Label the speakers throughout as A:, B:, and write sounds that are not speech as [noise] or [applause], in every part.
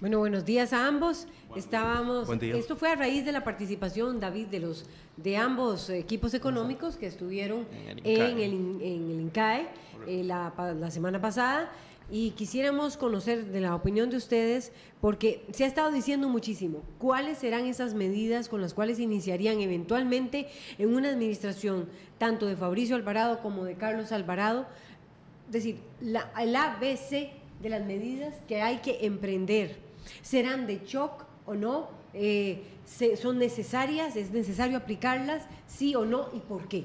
A: Bueno, buenos días a ambos. Estábamos, esto fue a raíz de la participación, David, de los de ambos equipos económicos que estuvieron en el, en el INCAE, eh, la, semana pasada y quisiéramos conocer de la opinión de ustedes, porque se ha estado diciendo muchísimo, cuáles serán esas medidas con las cuales iniciarían eventualmente en una administración tanto de Fabricio Alvarado como de Carlos Alvarado, es decir, la, el ABC de las medidas que hay que emprender ¿Serán de shock o no? Eh, ¿Son necesarias? ¿Es necesario aplicarlas? ¿Sí o no? ¿Y por qué?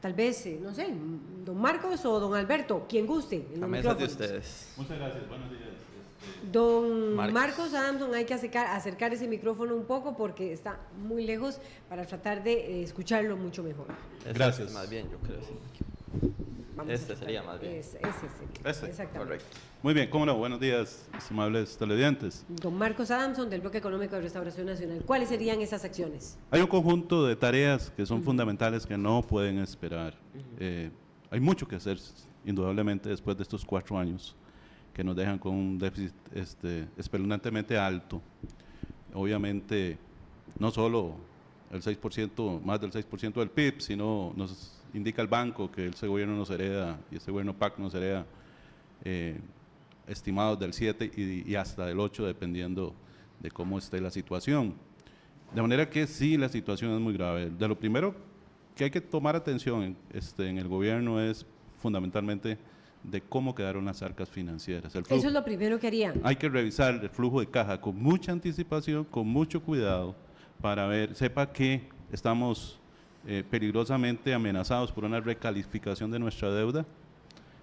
A: Tal vez, eh, no sé, don Marcos o don Alberto, quien guste. A mí mesa de
B: ustedes. Muchas gracias, buenos días. Este,
A: don Marcos. Adamson, hay que acercar, ese micrófono un poco porque está muy lejos para tratar de eh, escucharlo mucho mejor.
C: Gracias. Más bien, yo creo este
B: sería más bien. Es,
A: ese
B: Correcto. Muy bien, cómo no, buenos días, estimables televidentes.
A: Don Marcos Adamson, del Bloque Económico de Restauración Nacional, ¿cuáles serían esas acciones?
B: Hay un conjunto de tareas que son fundamentales que no pueden esperar. Eh, hay mucho que hacer, indudablemente, después de estos cuatro años que nos dejan con un déficit este, espeluznantemente alto. Obviamente, no solo el 6%, más del 6% del PIB, sino nos indica el banco que ese gobierno nos hereda y ese gobierno PAC nos hereda eh, estimados del 7 y, hasta del 8 dependiendo de cómo esté la situación. De manera que sí, la situación es muy grave. De lo primero que hay que tomar atención este, en el gobierno es fundamentalmente de cómo quedaron las arcas financieras. Eso es
A: lo primero que harían.
B: Hay que revisar el flujo de caja con mucha anticipación, con mucho cuidado, para ver, sepa que estamos eh, peligrosamente amenazados por una recalificación de nuestra deuda.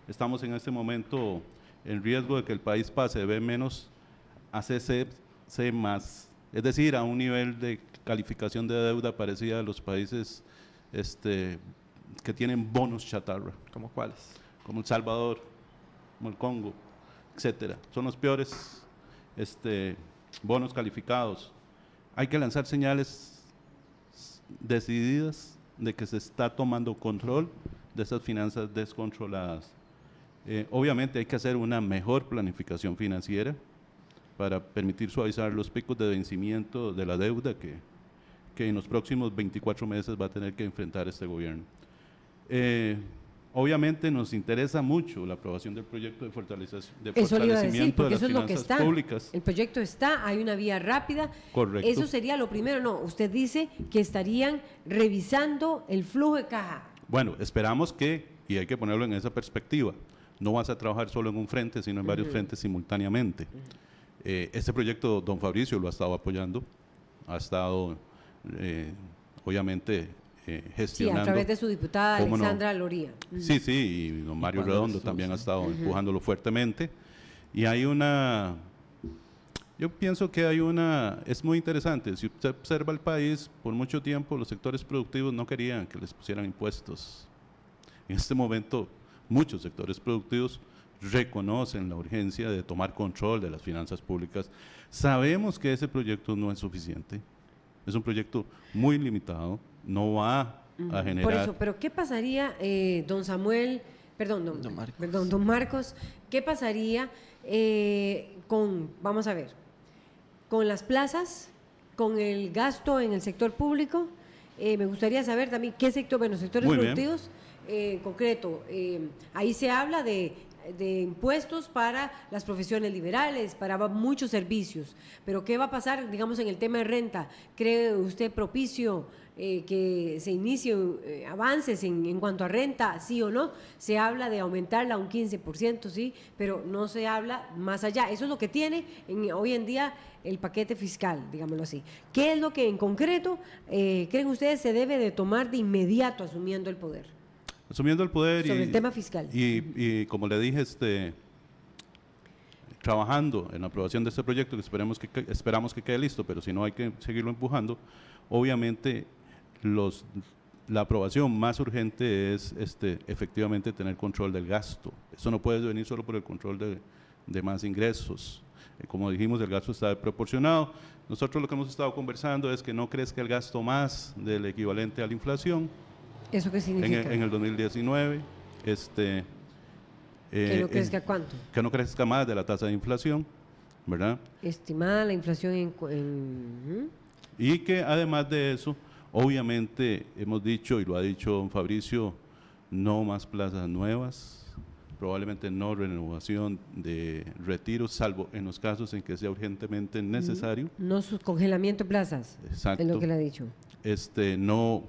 B: Estamos en este momento en riesgo de que el país pase de B menos a CC, C más, es decir, a un nivel de calificación de deuda parecida a los países este, que tienen bonos chatarra. ¿Como cuáles? Como El Salvador, como el Congo, etcétera. Son los peores este, bonos calificados. Hay que lanzar señales decididas de que se está tomando control de esas finanzas descontroladas. Eh, obviamente hay que hacer una mejor planificación financiera para permitir suavizar los picos de vencimiento de la deuda que, que en los próximos 24 meses va a tener que enfrentar este gobierno. Eh, Obviamente nos interesa mucho la aprobación del proyecto de, de fortalecimiento de las eso públicas. El
A: proyecto está, hay una vía rápida. Correcto. Eso sería lo primero. No, usted dice que estarían revisando el flujo de caja.
B: Bueno, esperamos que, y hay que ponerlo en esa perspectiva, no vas a trabajar solo en un frente, sino en varios frentes simultáneamente. Eh, este proyecto, don Fabricio lo ha estado apoyando, ha estado, eh, obviamente, eh, gestionando. a través de su diputada Alexandra Loría. Sí, sí, y don Mario Redondo también ha estado empujándolo fuertemente. Y hay una, yo pienso que hay una, es muy interesante, si usted observa el país, por mucho tiempo los sectores productivos no querían que les pusieran impuestos. En este momento muchos sectores productivos reconocen la urgencia de tomar control de las finanzas públicas. Sabemos que ese proyecto no es suficiente, es un proyecto muy limitado, no va a generar. Por eso,
A: pero ¿qué pasaría, eh, don Samuel, perdón, don, Marcos. don Marcos, qué pasaría eh, con, vamos a ver, con las plazas, con el gasto en el sector público? Eh, me gustaría saber también qué sector, bueno, sectores productivos. en concreto, ahí se habla de impuestos para las profesiones liberales, para muchos servicios. Pero ¿qué va a pasar, digamos, en el tema de renta? ¿Cree usted propicio eh, que se inicie eh, avances en, cuanto a renta, sí o no. Se habla de aumentarla a un 15%, sí, pero no se habla más allá. Eso es lo que tiene en, hoy en día el paquete fiscal, digámoslo así. ¿Qué es lo que en concreto eh, creen ustedes se debe de tomar de inmediato asumiendo el poder?
B: Asumiendo el poder Sobre el tema fiscal. Y, como le dije, este trabajando en la aprobación de este proyecto, que esperemos que, esperamos que quede listo, pero si no hay que seguirlo empujando, obviamente los, la aprobación más urgente es este, efectivamente tener control del gasto. Eso no puede venir solo por el control de, más ingresos. Eh, como dijimos, el gasto está proporcionado. Nosotros lo que hemos estado conversando es que no crezca el gasto más del equivalente a la inflación.
A: ¿Eso qué significa? En
B: el, 2019. Este, ¿Que no eh, crezca cuánto? Que no crezca más de la tasa de inflación, ¿verdad?
A: Estimada la inflación en...
B: Y que además de eso Obviamente hemos dicho, y lo ha dicho don Fabricio, no más plazas nuevas, probablemente no renovación de retiros, salvo en los casos en que sea urgentemente necesario.
A: No congelamiento de plazas, Exacto. es lo que le ha dicho.
B: Este, no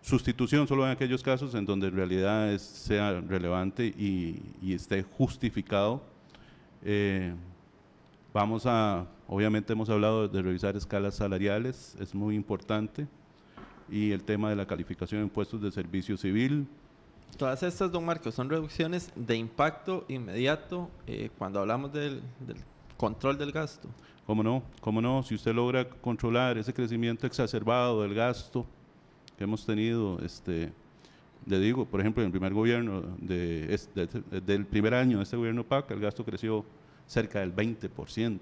B: sustitución solo en aquellos casos en donde en realidad sea relevante y, esté justificado. Eh, vamos a, obviamente hemos hablado de revisar escalas salariales, es muy importante y el tema de la calificación en puestos de servicio civil. Todas estas, don Marcos, son reducciones de impacto inmediato eh, cuando hablamos del, control del gasto. ¿Cómo no? ¿Cómo no? Si usted logra controlar ese crecimiento exacerbado del gasto que hemos tenido, este, le digo, por ejemplo, en el primer gobierno, de, del primer año de este gobierno PAC, el gasto creció cerca del 20%.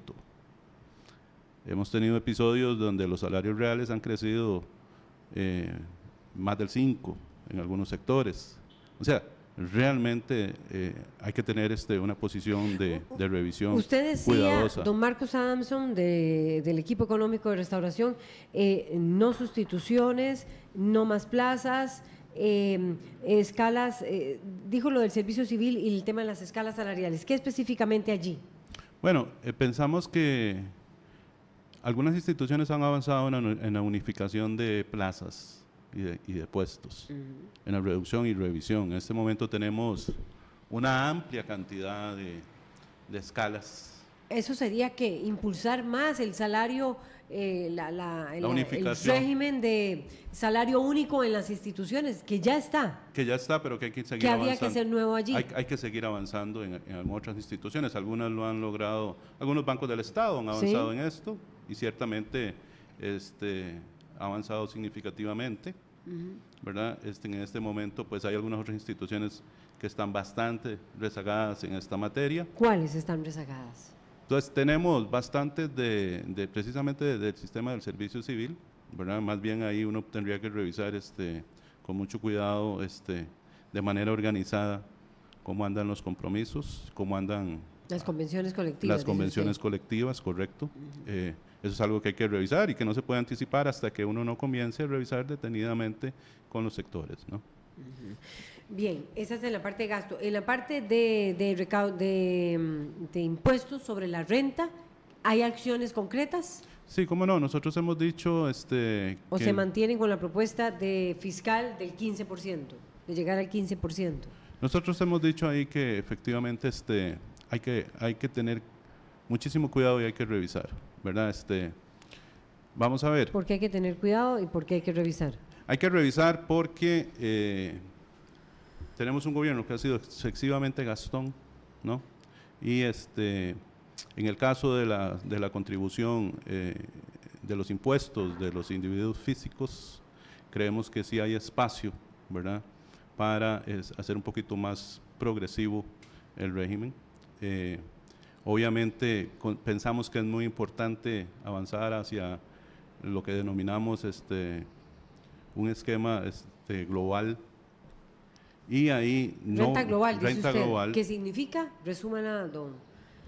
B: Hemos tenido episodios donde los salarios reales han crecido eh, más del 5 en algunos sectores. O sea, realmente eh, hay que tener este, una posición de, revisión Usted decía, don
A: Marcos Adamson, del equipo económico de restauración, eh, no sustituciones, no más plazas, escalas, dijo lo del servicio civil y el tema de las escalas salariales. ¿Qué específicamente allí?
B: Bueno, pensamos que algunas instituciones han avanzado en, la unificación de plazas y de, puestos, en la reducción y revisión. En este momento tenemos una amplia cantidad de, escalas.
A: Eso sería que impulsar más el salario, eh, el, régimen de salario único en las instituciones, que ya está.
B: Que ya está, pero que hay que seguir que había que ser nuevo allí. Hay, que seguir avanzando en, otras instituciones. Algunas lo han logrado, algunos bancos del Estado han avanzado en esto, y ciertamente este, ha avanzado significativamente. ¿verdad? Este, en este momento pues hay algunas otras instituciones que están bastante rezagadas en esta materia.
A: ¿Cuáles están rezagadas?
B: Entonces tenemos bastantes de, precisamente del sistema del servicio civil, ¿verdad? Más bien ahí uno tendría que revisar este, con mucho cuidado, este, de manera organizada, cómo andan los compromisos, cómo andan...
A: Las convenciones colectivas. Las convenciones
B: colectivas, correcto. Eso es algo que hay que revisar y que no se puede anticipar hasta que uno no comience a revisar detenidamente con los sectores. ¿no?
A: Bien, esa es la parte de gasto. En la parte de, mm, de, impuestos sobre la renta, ¿hay acciones concretas?
B: Sí, cómo no, nosotros hemos dicho... Este, o se
A: mantienen con la propuesta de fiscal del 15%, de llegar al 15%.
B: Nosotros hemos dicho ahí que efectivamente este, hay, que, hay que tener muchísimo cuidado y hay que revisar. ¿verdad? Este, vamos a ver. ¿Por
A: qué hay que tener cuidado y por qué hay que revisar?
B: Hay que revisar porque eh, tenemos un gobierno que ha sido excesivamente gastón, ¿no? Y este, en el caso de la, de la contribución eh, de los impuestos de los individuos físicos, creemos que sí hay espacio, ¿verdad? Para hacer un poquito más progresivo el régimen. Eh, Obviamente pensamos que es muy importante avanzar hacia lo que denominamos este, un esquema este, global. Y ahí no... Renta global, ¿Qué
A: significa? Resúmana, don.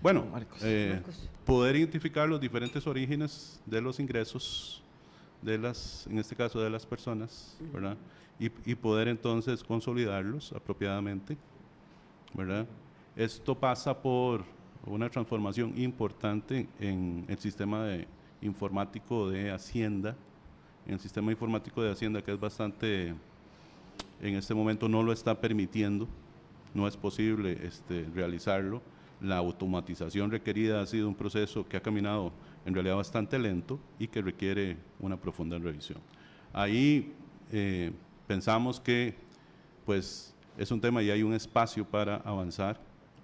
B: Bueno, eh, Marcos, poder identificar los diferentes orígenes de los ingresos de las, en este caso de las personas, Y, poder entonces consolidarlos apropiadamente, ¿verdad? Esto pasa por una transformación importante en el sistema informático de Hacienda, en el sistema informático de Hacienda que es bastante, en este momento no lo está permitiendo, no es posible este, realizarlo. La automatización requerida ha sido un proceso que ha caminado en realidad bastante lento y que requiere una profunda revisión. Ahí eh, pensamos que pues, es un tema y hay un espacio para avanzar.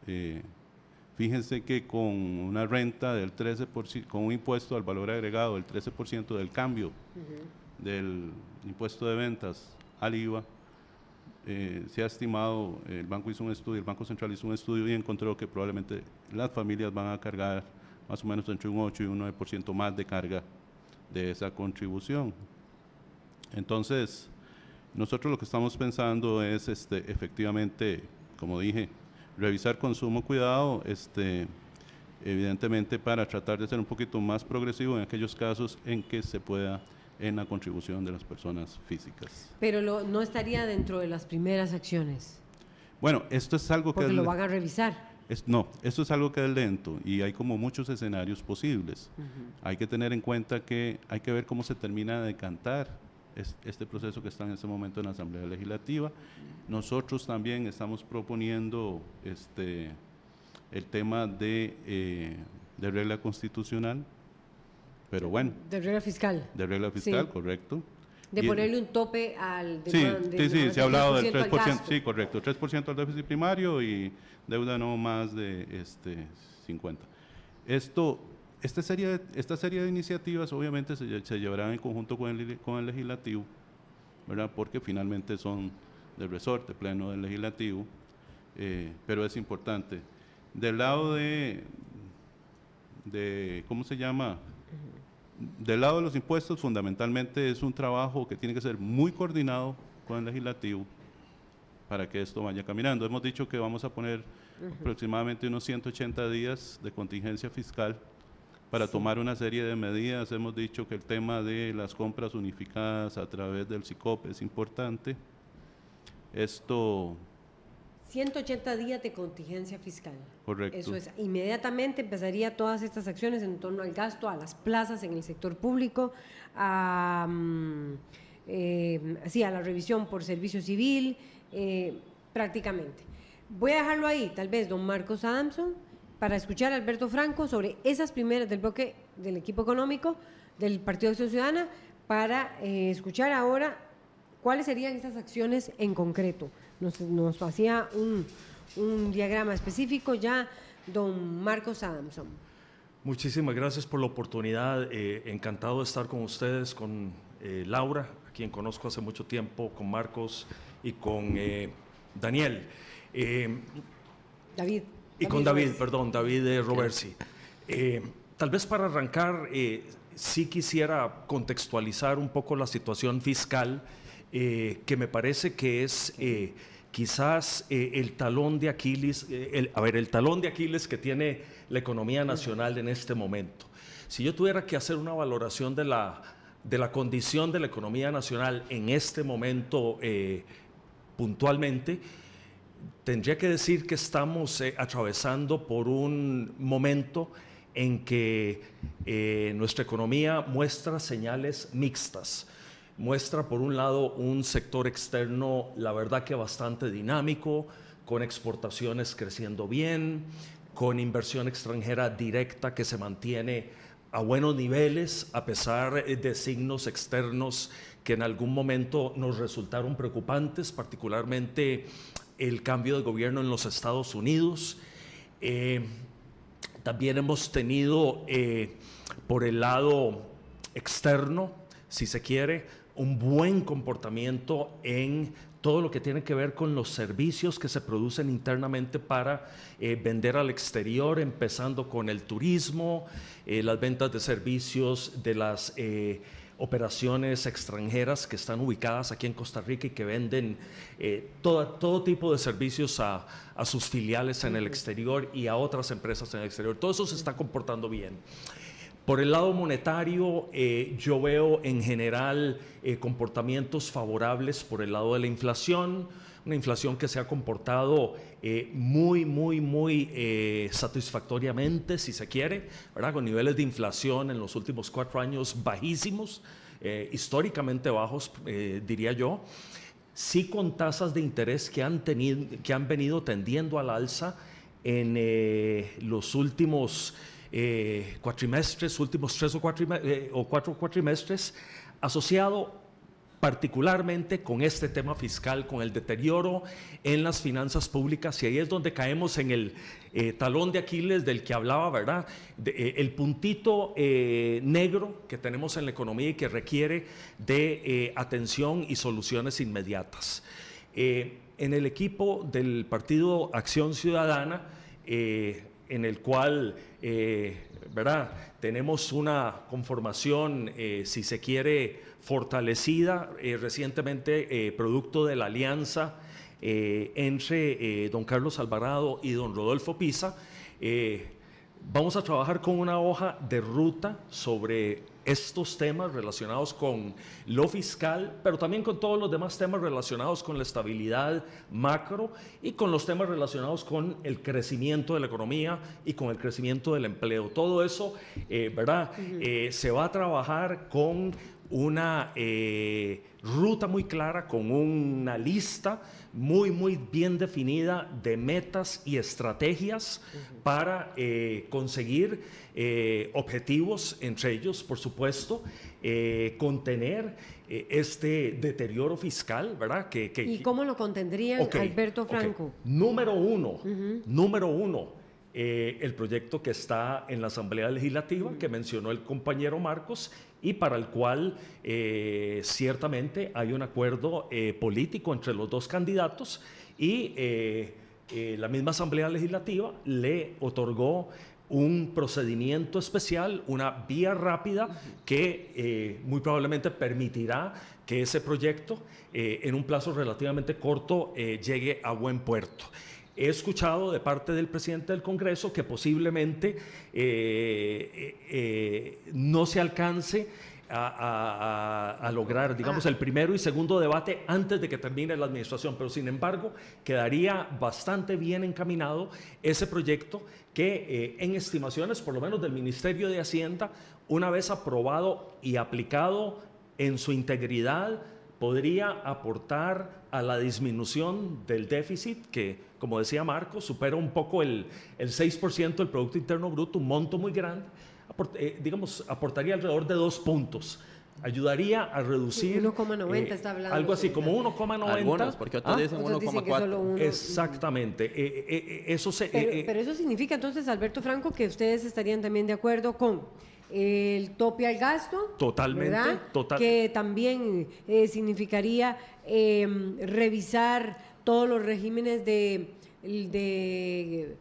B: Eh, Fíjense que con una renta del 13%, con un impuesto al valor agregado del 13% del cambio del impuesto de ventas al IVA, eh, se ha estimado, el Banco hizo un estudio, el Banco Central hizo un estudio y encontró que probablemente las familias van a cargar más o menos entre un 8 y un 9% más de carga de esa contribución. Entonces, nosotros lo que estamos pensando es este, efectivamente, como dije, revisar con sumo cuidado, este, evidentemente para tratar de ser un poquito más progresivo en aquellos casos en que se pueda en la contribución de las personas físicas.
A: Pero lo, no estaría dentro de las primeras acciones.
B: Bueno, esto es algo que... que... lo van a
A: revisar.
B: no, esto es algo que es lento y hay como muchos escenarios posibles. Hay que tener en cuenta que hay que ver cómo se termina de cantar este proceso que está en este momento en la Asamblea Legislativa. Nosotros también estamos proponiendo este, el tema de, eh, regla constitucional, pero bueno. De regla fiscal. De regla fiscal, correcto. De ponerle un
A: tope al... De sí, sí, se ha hablado del 3%, sí,
B: correcto, 3% al déficit primario y deuda no más de este, 50. Esto esta serie de, esta serie de iniciativas obviamente se, llevarán en conjunto con el, con el legislativo, ¿verdad? porque finalmente son del resorte pleno del legislativo, eh, pero es importante. Del lado de, de, ¿cómo se llama? Del lado de los impuestos, fundamentalmente es un trabajo que tiene que ser muy coordinado con el legislativo para que esto vaya caminando. Hemos dicho que vamos a poner aproximadamente unos 180 días de contingencia fiscal para tomar una serie de medidas. Hemos dicho que el tema de las compras unificadas a través del SICOP es importante. Esto...
A: 180 días de contingencia fiscal.
B: Correcto. Eso es.
A: Inmediatamente empezaría todas estas acciones en torno al gasto, a las plazas en el sector público, a, mm, em, a la revisión por servicio civil, eh, prácticamente. Voy a dejarlo ahí, tal vez, don Marcos Adamson para escuchar a Alberto Franco sobre esas primeras del bloque del equipo económico del Partido de Acción Ciudadana, para eh, escuchar ahora cuáles serían esas acciones en concreto. Nos, hacía un, diagrama específico ya don Marcos Adamson.
D: Muchísimas gracias por la oportunidad. Eh, encantado de estar con ustedes, con eh, Laura, a quien conozco hace mucho tiempo, con Marcos y con Daniel. David. Y con David, perdón, David eh, eh, tal vez para arrancar, eh, sí quisiera contextualizar un poco la situación fiscal, que me parece que es quizás el talón de Aquiles, a ver, el talón de Aquiles que tiene la economía nacional en este momento. Si yo tuviera que hacer una valoración de la, condición de la economía nacional en este momento puntualmente, tendría que decir que estamos eh, atravesando por un momento en que eh, nuestra economía muestra señales mixtas. Muestra, por un lado, un sector externo, la verdad que bastante dinámico, con exportaciones creciendo bien, con inversión extranjera directa que se mantiene a buenos niveles a pesar eh, de signos externos que en algún momento nos resultaron preocupantes, particularmente el cambio de gobierno en los Estados Unidos. Eh, también hemos tenido eh, por el lado externo, si se quiere, un buen comportamiento en todo lo que tiene que ver con los servicios que se producen internamente para eh, vender al exterior, empezando con el turismo, las ventas de servicios de las operaciones extranjeras que están ubicadas aquí en Costa Rica y que venden eh, todo tipo de servicios a, sus filiales en el exterior y a otras empresas en el exterior. Todo eso se está comportando bien. Por el lado monetario, eh, yo veo en general eh, comportamientos favorables por el lado de la inflación, una inflación que se ha comportado eh, muy, muy, muy eh, satisfactoriamente, si se quiere, ¿verdad? con niveles de inflación en los últimos cuatro años bajísimos, eh, históricamente bajos, diría yo, sí con tasas de interés que han, tenido, que han venido tendiendo al alza en los últimos cuatrimestres, últimos tres o, o cuatro cuatrimestres, asociado particularmente con este tema fiscal, con el deterioro en las finanzas públicas, y ahí es donde caemos en el eh, talón de Aquiles del que hablaba, ¿verdad? Eh, el puntito eh, negro que tenemos en la economía y que requiere de atención y soluciones inmediatas. en el equipo del Partido Acción Ciudadana, en el cual, eh, ¿verdad? Tenemos una conformación, eh, si se quiere, fortalecida eh, recientemente, producto de la alianza entre don Carlos Alvarado y don Rodolfo Pisa. Vamos a trabajar con una hoja de ruta sobre estos temas relacionados con lo fiscal, pero también con todos los demás temas relacionados con la estabilidad macro y con los temas relacionados con el crecimiento de la economía y con el crecimiento del empleo. Todo eso, eh, ¿verdad? Eh, se va a trabajar con una eh, ruta muy clara, con una lista muy, muy bien definida de metas y estrategias para eh, conseguir eh, objetivos, entre ellos, por supuesto, contener este deterioro fiscal, ¿verdad? Que, ¿Y
A: cómo lo contendría Alberto Franco?
D: Número uno, número uno. el proyecto que está en la Asamblea Legislativa, que mencionó el compañero Marcos, y para el cual eh, ciertamente hay un acuerdo eh, político entre los dos candidatos y eh, la misma Asamblea Legislativa le otorgó un procedimiento especial, una vía rápida que muy probablemente permitirá que ese proyecto en un plazo relativamente corto llegue a buen puerto. He escuchado de parte del presidente del Congreso que posiblemente eh, eh, eh, no se alcance a, lograr, digamos, ah. el primero y segundo debate antes de que termine la administración. Pero sin embargo, quedaría bastante bien encaminado ese proyecto que en estimaciones, por lo menos del Ministerio de Hacienda, una vez aprobado y aplicado en su integridad, podría aportar a la disminución del déficit que, como decía Marco, supera un poco el, 6% del Producto Interno Bruto, un monto muy grande, eh, digamos, aportaría alrededor de dos puntos ayudaría a reducir 1,90 eh, está hablando algo así como 1,90 porque ¿Ah? dicen 1,4 exactamente eh, pero,
A: eso significa entonces Alberto Franco que ustedes estarían también de acuerdo con el tope al gasto.
D: Totalmente. Total... Que
A: también eh, significaría em, revisar todos los regímenes de, de,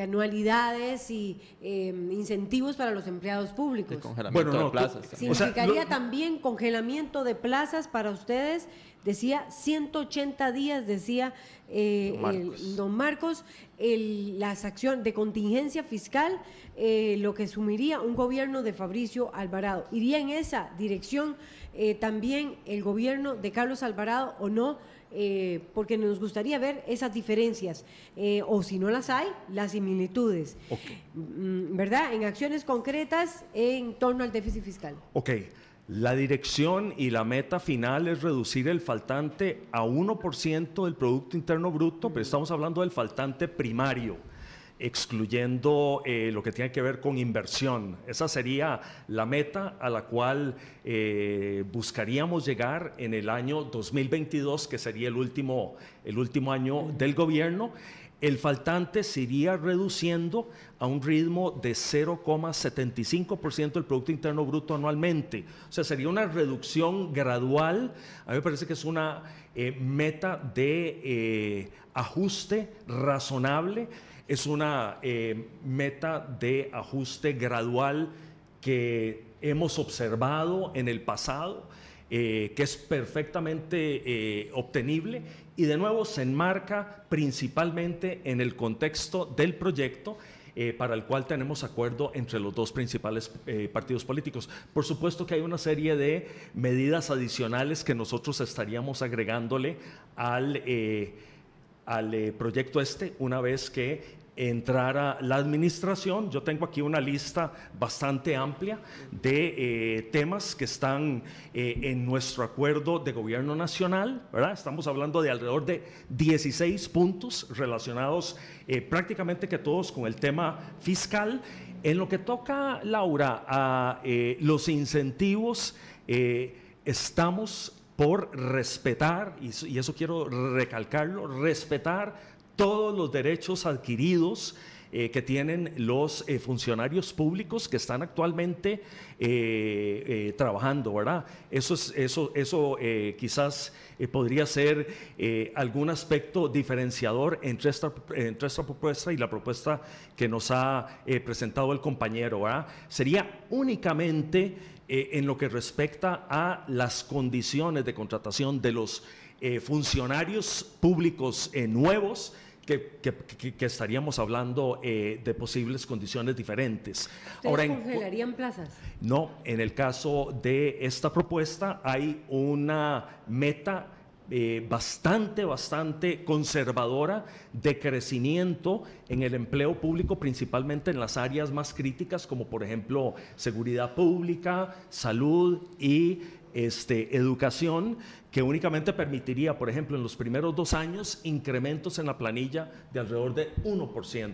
A: anualidades y em, incentivos para los empleados públicos. plazas. Significaría también congelamiento de plazas para ustedes decía 180 días, decía eh, don Marcos, las acciones de contingencia fiscal, eh, lo que asumiría un gobierno de Fabricio Alvarado. ¿Iría en esa dirección eh, también el gobierno de Carlos Alvarado o no? porque nos gustaría ver esas diferencias, o si no las hay, las similitudes, mm, ¿verdad? En acciones concretas en torno al déficit fiscal.
D: Ok. La dirección y la meta final es reducir el faltante a 1% del Producto Interno Bruto, pero estamos hablando del faltante primario excluyendo eh, lo que tiene que ver con inversión. Esa sería la meta a la cual eh, buscaríamos llegar en el año 2022, que sería el último, el último año del gobierno el faltante se iría reduciendo a un ritmo de 0,75% del Producto Interno Bruto anualmente. O sea, sería una reducción gradual. A mí me parece que es una eh, meta de eh, ajuste razonable, es una eh, meta de ajuste gradual que hemos observado en el pasado. que es perfectamente obtenible y de nuevo se enmarca principalmente en el contexto del proyecto eh, para el cual tenemos acuerdo entre los dos principales eh, partidos políticos. Por supuesto que hay una serie de medidas adicionales que nosotros estaríamos agregándole al... Eh, al proyecto este una vez que entrar a la administración. Yo tengo aquí una lista bastante amplia de eh, temas que están eh, en nuestro acuerdo de gobierno nacional, ¿verdad? Estamos hablando de alrededor de 16 puntos relacionados eh, prácticamente que todos con el tema fiscal. En lo que toca, Laura, a los incentivos, estamos por respetar, y eso quiero recalcarlo, respetar todos los derechos adquiridos eh, que tienen los eh, funcionarios públicos que están actualmente eh, trabajando, ¿verdad? Eso, es, eso, eso quizás podría ser algún aspecto diferenciador entre esta, entre esta propuesta y la propuesta que nos ha presentado el compañero, ¿verdad? Sería únicamente en lo que respecta a las condiciones de contratación de los funcionarios públicos nuevos que, estaríamos hablando eh, de posibles condiciones diferentes. Ahora, en, congelarían plazas? No, en el caso de esta propuesta hay una meta eh, bastante, bastante conservadora de crecimiento en el empleo público, principalmente en las áreas más críticas, como por ejemplo seguridad pública, salud y este, educación que únicamente permitiría, por ejemplo, en los primeros dos años, incrementos en la planilla de alrededor de 1%.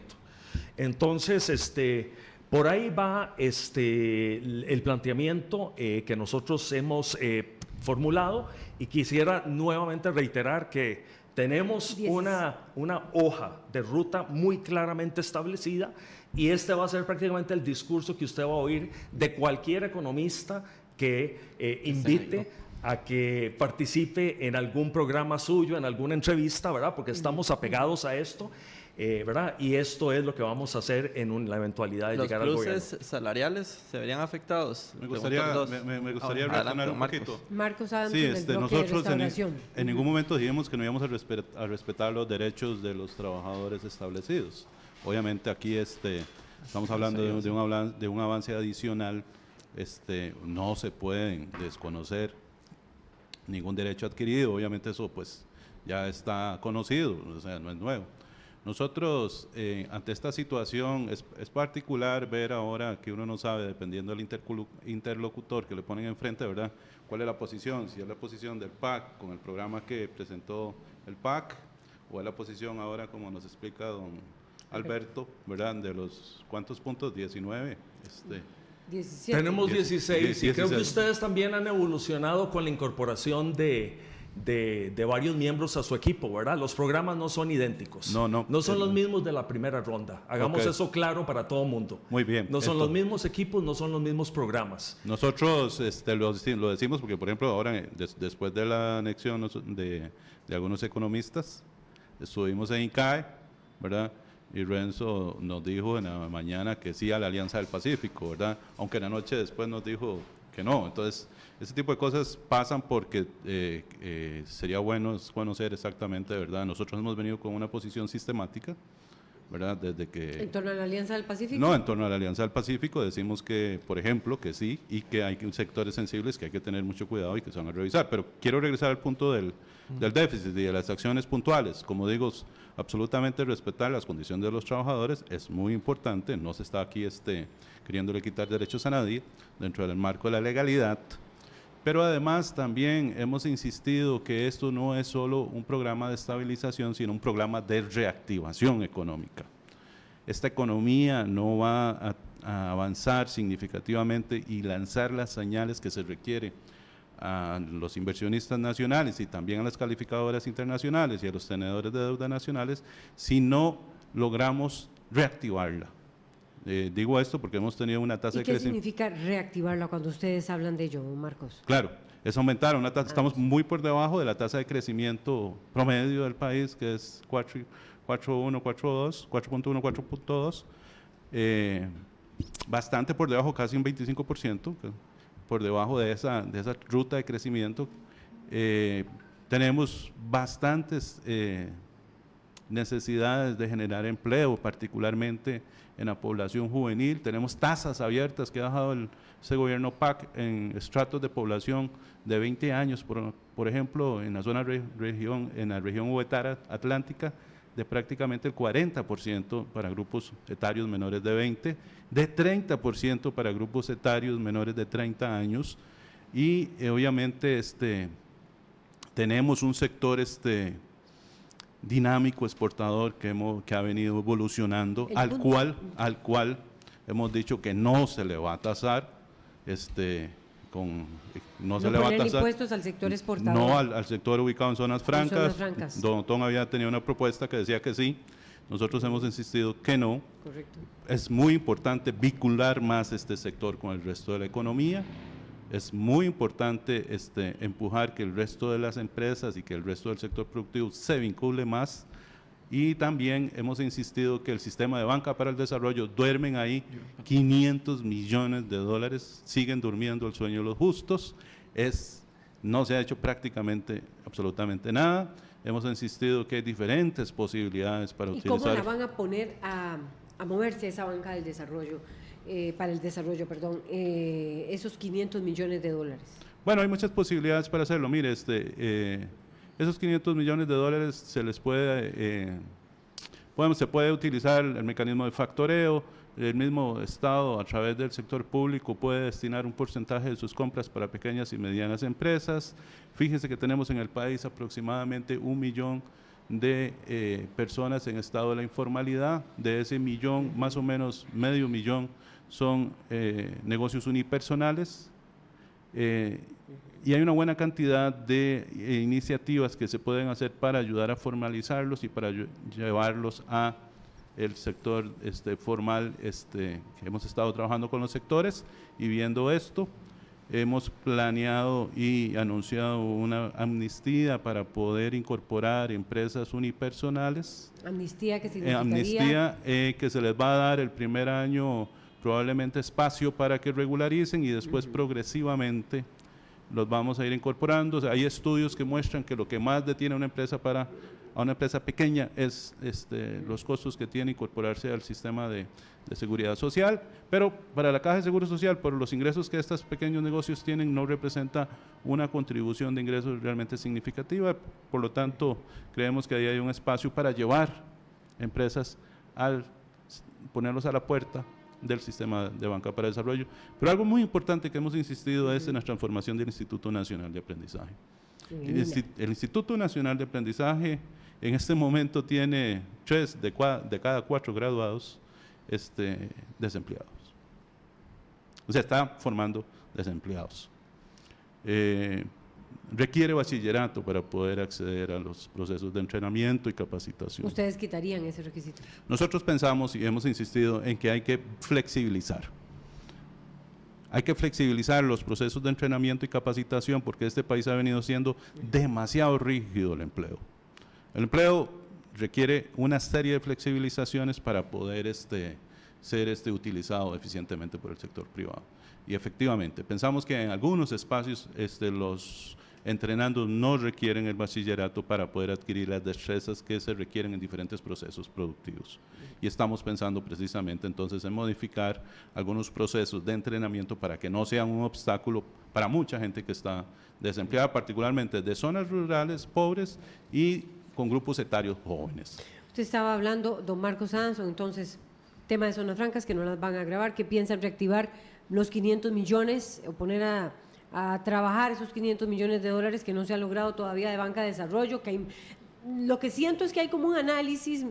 D: Entonces, este, por ahí va este, el planteamiento eh, que nosotros hemos eh, formulado y quisiera nuevamente reiterar que tenemos una, una hoja de ruta muy claramente establecida y este va a ser prácticamente el discurso que usted va a oír de cualquier economista que eh, invite a que participe en algún programa suyo, en alguna entrevista, ¿verdad? Porque estamos apegados a esto. Eh, ¿verdad? Y esto es lo que vamos a hacer en la eventualidad de llegar al gobierno. ¿Los
C: salariales se verían afectados? Me gustaría, me, un poquito.
B: Marcos Adam, sí, este, nosotros en, en, ningún momento dijimos que no íbamos a, respetar los derechos de los trabajadores establecidos. Obviamente aquí este, estamos hablando de, un, de un avance adicional este, no se pueden desconocer ningún derecho adquirido, obviamente eso pues ya está conocido, o sea, no es nuevo. Nosotros, eh, ante esta situación, es, es, particular ver ahora que uno no sabe, dependiendo del interlocutor que le ponen enfrente, ¿verdad? ¿Cuál es la posición? Si es la posición del PAC con el programa que presentó el PAC, o es la posición ahora, como nos explica don Alberto, ¿verdad? De los, ¿cuántos puntos? 19. Este, tenemos 16, y creo que ustedes también han evolucionado con la incorporación de,
D: de, varios miembros a su equipo, ¿verdad? Los programas no son idénticos. No, no. No son los eh, mismos de la primera ronda. Hagamos eso claro para todo mundo.
B: Muy bien. No son los
D: mismos equipos, no son los mismos programas.
B: Nosotros este, lo, decimos porque, por ejemplo, ahora, eh, después de la anexión de, de, algunos economistas, estuvimos en INCAE, ¿verdad? y Renzo nos dijo en la mañana que sí a la Alianza del Pacífico, ¿verdad? Aunque en la noche después nos dijo que no. Entonces, ese tipo de cosas pasan porque eh, eh, sería bueno conocer exactamente, ¿verdad? Nosotros hemos venido con una posición sistemática, ¿verdad? Desde que... ¿En
A: torno a la Alianza del Pacífico? No, en
B: torno a la Alianza del Pacífico decimos que, por ejemplo, que sí y que hay sectores sensibles que hay que tener mucho cuidado y que se van a revisar. Pero quiero regresar al punto del, del déficit y de las acciones puntuales. Como digo, absolutamente respetar las condiciones de los trabajadores es muy importante, no se está aquí este, queriéndole quitar derechos a nadie dentro del marco de la legalidad, pero además también hemos insistido que esto no es solo un programa de estabilización, sino un programa de reactivación económica. Esta economía no va a, a avanzar significativamente y lanzar las señales que se requiere a los inversionistas nacionales y también a las calificadoras internacionales y a los tenedores de deuda nacionales si no logramos reactivarla. Eh, digo esto porque hemos tenido una tasa de crecimiento. ¿Qué
A: significa reactivarla cuando ustedes hablan de ello, Marcos?
B: Claro, es aumentar. Una tasa, ah, estamos muy por debajo de la tasa de crecimiento promedio del país, que es 4.1, 4.2, 4.1, 4.2. bastante por debajo, casi un 25% por debajo de esa, ruta de crecimiento. Eh, tenemos bastantes eh, necesidades de generar empleo, particularmente en la población juvenil. Tenemos tasas abiertas que ha dejado ese gobierno PAC en estratos de población de 20 años, por, ejemplo, en la zona región, en la región Atlántica, de prácticamente el 40% para grupos etarios menores de 20, de 30% para grupos etarios menores de 30 años y eh, obviamente este, tenemos un sector este, dinámico exportador que, hemos, que ha venido evolucionando, al cual, al cual hemos dicho que no se le va a tasar. Este, con no, se levanta al sector exportador. No al, sector ubicado en zonas francas. Don ton había tenido una propuesta que decía que sí. Nosotros hemos insistido que no. Es muy importante vincular más este sector con el resto de la economía. Es muy importante este, empujar que el resto de las empresas y que el resto del sector productivo se vincule más y también hemos insistido que el sistema de banca para el desarrollo duermen ahí 500 millones de dólares, siguen durmiendo el sueño de los justos, es, no se ha hecho prácticamente absolutamente nada. Hemos insistido que hay diferentes posibilidades para ¿Y utilizar. ¿Cómo la van a
A: poner a, a moverse esa banca del desarrollo, eh, para el desarrollo, perdón, eh, esos 500 millones de dólares?
B: Bueno, hay muchas posibilidades para hacerlo. Mire, este. Eh, esos 500 millones de dólares se les puede, eh, se puede utilizar el mecanismo de factoreo, el mismo Estado a través del sector público puede destinar un porcentaje de sus compras para pequeñas y medianas empresas. Fíjense que tenemos en el país aproximadamente un millón de eh, personas en estado de la informalidad. De ese millón, más o menos medio millón son eh, negocios unipersonales y hay una buena cantidad de eh, iniciativas que se pueden hacer para ayudar a formalizarlos y para llevarlos a el sector este, formal. Este, hemos estado trabajando con los sectores y viendo esto, hemos planeado y anunciado una amnistía para poder incorporar empresas unipersonales.
A: ¿Amnistía que eh, amnistía
B: eh, que se les va a dar el primer año probablemente espacio para que regularicen y después progresivamente los vamos a ir incorporando. hay estudios que muestran que lo que más detiene a una empresa para a una empresa pequeña es este, los costos que tiene incorporarse al sistema de, de, seguridad social, pero para la Caja de Seguro Social, por los ingresos que estos pequeños negocios tienen, no representa una contribución de ingresos realmente significativa, por lo tanto, creemos que ahí hay un espacio para llevar empresas al ponerlos a la puerta del sistema de banca para desarrollo. Pero algo muy importante que hemos insistido es en la transformación del Instituto Nacional de Aprendizaje. El, Instituto Nacional de Aprendizaje en este momento tiene tres de, cada cuatro graduados este, desempleados. O sea, está formando desempleados. Eh, requiere bachillerato para poder acceder a los procesos de entrenamiento y capacitación.
A: ¿Ustedes quitarían ese requisito?
B: Nosotros pensamos y hemos insistido en que hay que flexibilizar. Hay que flexibilizar los procesos de entrenamiento y capacitación porque este país ha venido siendo demasiado rígido el empleo. El empleo requiere una serie de flexibilizaciones para poder este, ser este, utilizado eficientemente por el sector privado. Y efectivamente, pensamos que en algunos espacios este, los entrenando no requieren el bachillerato para poder adquirir las destrezas que se requieren en diferentes procesos productivos. Y estamos pensando precisamente entonces en modificar algunos procesos de entrenamiento para que no sean un obstáculo para mucha gente que está desempleada, particularmente de zonas rurales, pobres y con grupos etarios jóvenes.
A: Usted estaba hablando, don Marcos Sanz, entonces, tema de zonas francas que no las van a grabar, que piensan reactivar los 500 millones o poner a a trabajar esos 500 millones de dólares que no se ha logrado todavía de banca de desarrollo, que lo que siento es que hay como un análisis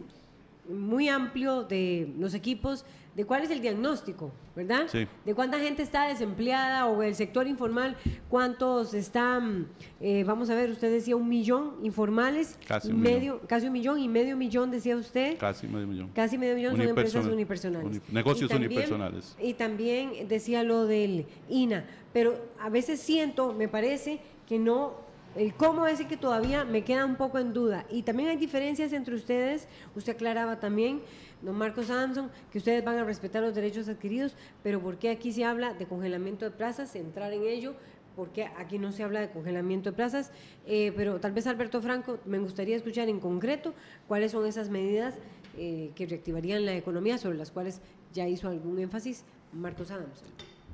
A: muy amplio de los equipos de cuál es el diagnóstico, ¿verdad? De cuánta gente está desempleada o el sector informal, cuántos están, eh, vamos a ver, usted decía un millón informales, casi un, millón. Casi un millón y medio millón decía usted.
B: Casi medio millón. Casi medio millón son empresas unipersonales. negocios unipersonales.
A: Y también decía lo del INA, pero a veces siento, me parece, que no el cómo es que todavía me queda un poco en duda. Y también hay diferencias entre ustedes. Usted aclaraba también, don Marcos Adamson, que ustedes van a respetar los derechos adquiridos, pero ¿por qué aquí se habla de congelamiento de plazas, entrar en ello? porque aquí no se habla de congelamiento de plazas, eh, pero tal vez Alberto Franco, me gustaría escuchar en concreto cuáles son esas medidas eh, que reactivarían la economía, sobre las cuales ya hizo algún énfasis Marcos Adamson.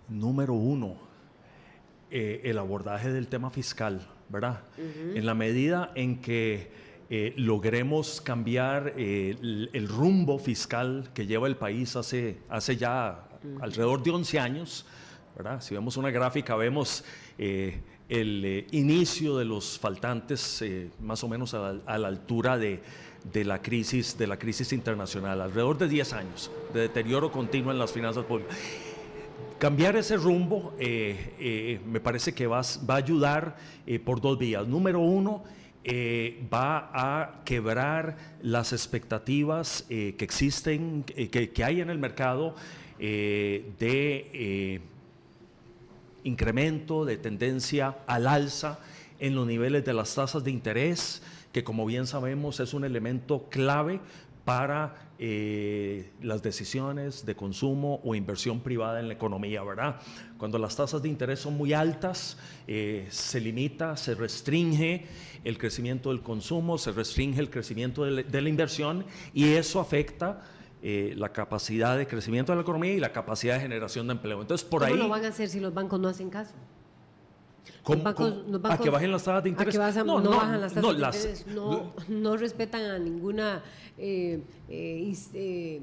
D: Número uno, eh, el abordaje del tema fiscal. ¿verdad? En la medida en que eh, logremos cambiar eh, el, rumbo fiscal que lleva el país hace, hace ya alrededor de 11 años, Si vemos una gráfica, vemos eh, el inicio de los faltantes más o menos a, la altura de, la crisis, de la crisis internacional, alrededor de 10 años de deterioro continuo en las finanzas públicas. Cambiar ese rumbo eh, eh, me parece que va a ayudar eh, por dos vías. Número uno, va a quebrar las expectativas que existen, que, hay en el mercado de incremento, de tendencia al alza en los niveles de las tasas de interés, que como bien sabemos es un elemento clave para eh, las decisiones de consumo o inversión privada en la economía, ¿verdad? Cuando las tasas de interés son muy altas, eh, se limita, se restringe el crecimiento del consumo, se restringe el crecimiento de la, inversión y eso afecta eh, la capacidad de crecimiento de la economía y la capacidad de generación de empleo. Entonces, por ahí. ¿Cómo lo
A: van a hacer si los bancos no hacen caso?
D: que bajen las tasas de interés. no, bajan las tasas de
A: no, respetan a ninguna eh, eh, eh,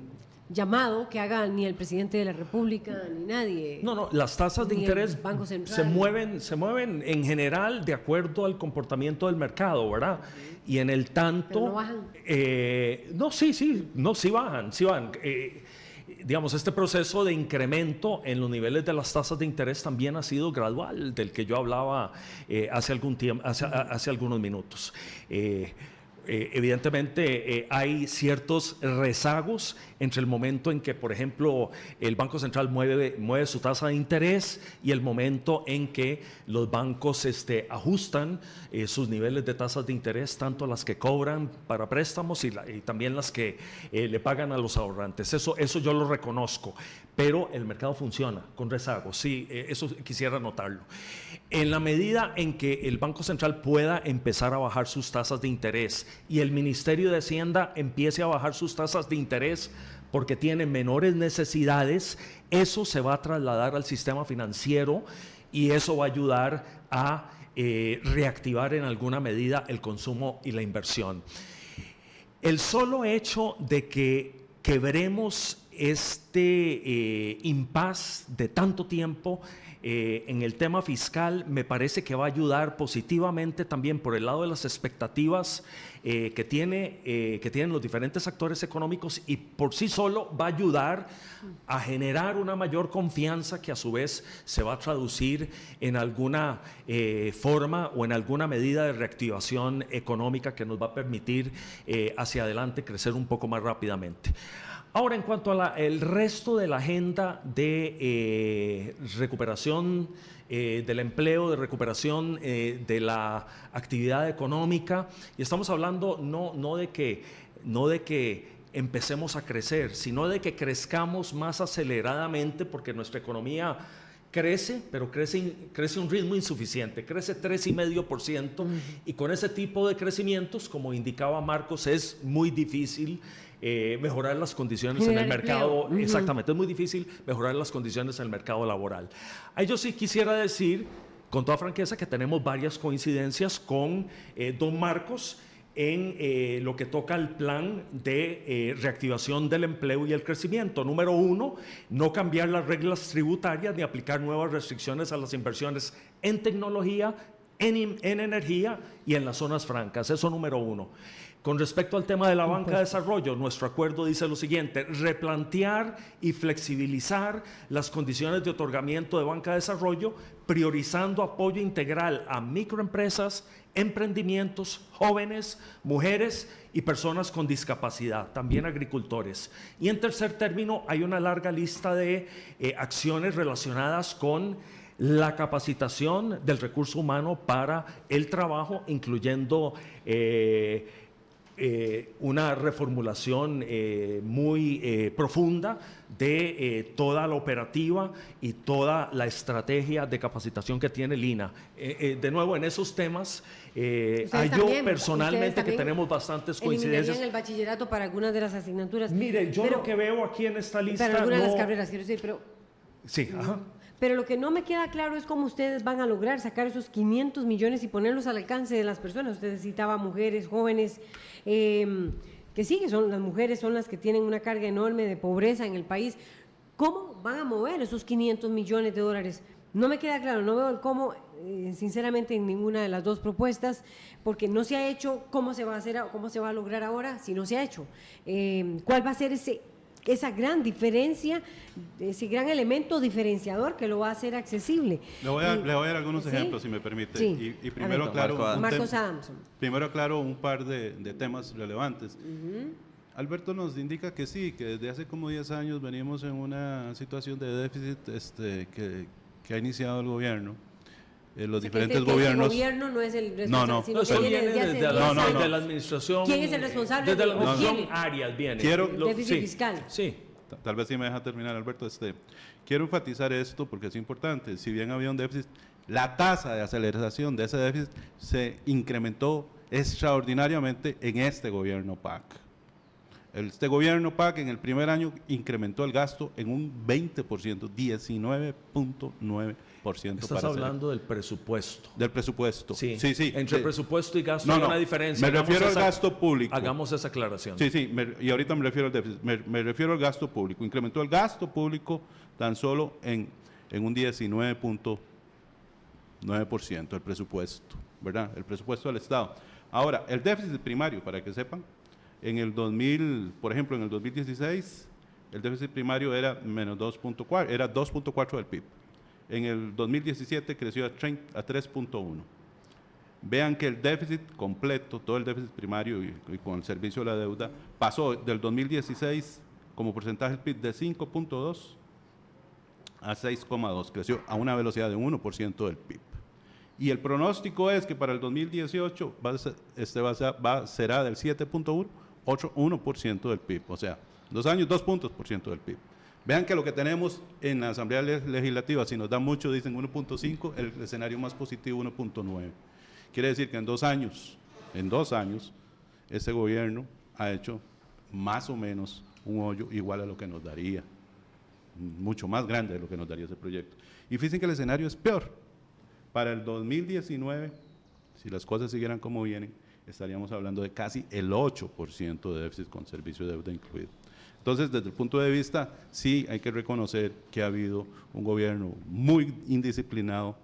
A: llamado que haga ni el presidente de la República ni nadie. No, no,
D: las tasas de interés se mueven, se mueven en general de acuerdo al comportamiento del mercado, ¿verdad? Y en el tanto. no bajan. no, sí, sí, no, sí bajan, sí bajan. Eh, digamos, este proceso de incremento en los niveles de las tasas de interés también ha sido gradual, del que yo hablaba eh, hace, algún tiempo, hace, algunos minutos. Eh, eh, evidentemente eh, hay ciertos rezagos entre el momento en que, por ejemplo, el Banco Central mueve, mueve su tasa de interés y el momento en que los bancos este, ajustan eh, sus niveles de tasas de interés, tanto las que cobran para préstamos y, también las que le pagan a los ahorrantes. Eso, eso yo lo reconozco, pero el mercado funciona con rezagos, sí, eso quisiera notarlo. En la medida en que el Banco Central pueda empezar a bajar sus tasas de interés y el Ministerio de Hacienda empiece a bajar sus tasas de interés porque tiene menores necesidades, eso se va a trasladar al sistema financiero y eso va a ayudar a eh, reactivar en alguna medida el consumo y la inversión. El solo hecho de que quebremos este eh, impasse de tanto tiempo eh, en el tema fiscal me parece que va a ayudar positivamente también por el lado de las expectativas eh, que, tiene, eh, que tienen los diferentes actores económicos y por sí solo va a ayudar a generar una mayor confianza que a su vez se va a traducir en alguna forma o en alguna medida de reactivación económica que nos va a permitir hacia adelante crecer un poco más rápidamente. Ahora, en cuanto al resto de la agenda de eh, recuperación eh, del empleo, de recuperación eh, de la actividad económica, y estamos hablando no, de que, no de que empecemos a crecer, sino de que crezcamos más aceleradamente porque nuestra economía crece, pero crece, crece un ritmo insuficiente, crece 3,5% y con ese tipo de crecimientos, como indicaba Marcos, es muy difícil eh, mejorar las condiciones en el mercado. Exactamente, es muy difícil mejorar las condiciones en el mercado laboral. Ahí yo sí quisiera decir, con toda franqueza, que tenemos varias coincidencias con eh, don Marcos en eh, lo que toca al plan de reactivación del empleo y el crecimiento. Número uno, no cambiar las reglas tributarias ni aplicar nuevas restricciones a las inversiones en tecnología, en energía y en las zonas francas. Eso número uno. Con respecto al tema de la banca de desarrollo, nuestro acuerdo dice lo siguiente, replantear y flexibilizar las condiciones de otorgamiento de banca de desarrollo, priorizando apoyo integral a microempresas, emprendimientos, jóvenes, mujeres y personas con discapacidad, también agricultores. Y en tercer término, hay una larga lista de eh, acciones relacionadas con la capacitación del recurso humano para el trabajo, incluyendo... Eh, eh, una reformulación eh, muy eh, profunda de toda la operativa y toda la estrategia de capacitación que tiene Lina. de nuevo, en esos temas, hay yo personalmente que tenemos bastantes coincidencias. en el
A: bachillerato para algunas de las asignaturas? Mire, yo lo
D: que veo aquí en esta lista... Para algunas de las carreras, quiero decir, pero... Sí, ajá.
A: Pero lo que no me queda claro es cómo ustedes van a lograr sacar esos 500 millones y ponerlos al alcance de las personas. Usted citaba mujeres, jóvenes, em, que sí, que son las mujeres son las que tienen una carga enorme de pobreza en el país. ¿Cómo van a mover esos 500 millones de dólares? No me queda claro, no veo cómo, eh, sinceramente, en ninguna de las dos propuestas, porque no se ha hecho cómo se va a hacer, cómo se va a lograr ahora, si no se ha hecho. Em, ¿Cuál va a ser ese esa gran diferencia, ese gran elemento diferenciador que lo va a hacer accesible. Le voy a, dar algunos ejemplos,
B: si me permite. Y, primero, claro, Primero, un par de, temas relevantes. Alberto nos indica que sí, que desde hace como 10 años venimos en una situación de déficit este, que ha iniciado el gobierno eh, los diferentes gobiernos. gobierno no es el responsable. No, no, la, administración. ¿Quién es el responsable? Desde la administración Arias viene. déficit fiscal. Sí. Tal vez si me deja terminar, Alberto. Este, quiero enfatizar esto porque es importante. Si bien había un déficit, la tasa de aceleración de ese déficit se incrementó extraordinariamente en este gobierno PAC. Este gobierno PAC en el primer año incrementó el gasto en un 20%, 19.9%. Estás hablando del presupuesto. Del presupuesto. Sí, sí. Entre presupuesto y gasto hay una diferencia. Me refiero al gasto público. Hagamos esa
D: aclaración. Sí,
B: sí, y ahorita me refiero, al me, me, refiero al gasto público. Incrementó el gasto público tan solo en, en un 19.9% el presupuesto, ¿verdad? El presupuesto del Estado. Ahora, el déficit primario, para que sepan, en el 2000, por ejemplo, en el 2016, el déficit primario era menos 2.4, era 2.4 del PIB. En el 2017 creció a, 3.1. Vean que el déficit completo, todo el déficit primario y, con el servicio de la deuda, pasó del 2016 como porcentaje del PIB de 5.2 a 6.2, creció a una velocidad de 1% del PIB. Y el pronóstico es que para el 2018 este será del 7.1 otro 1% del PIB, o sea, dos años, dos puntos por ciento del PIB. Vean que lo que tenemos en la Asamblea Legislativa, si nos da mucho, dicen 1.5, el escenario más positivo 1.9. Quiere decir que en dos años, en dos años, este gobierno ha hecho más o menos un hoyo igual a lo que nos daría, mucho más grande de lo que nos daría ese proyecto. Y fíjense que el escenario es peor. Para el 2019, si las cosas siguieran como vienen, estaríamos hablando de casi el 8% de déficit con servicio de deuda incluido. Entonces, desde el punto de vista, sí hay que reconocer que ha habido un gobierno muy indisciplinado,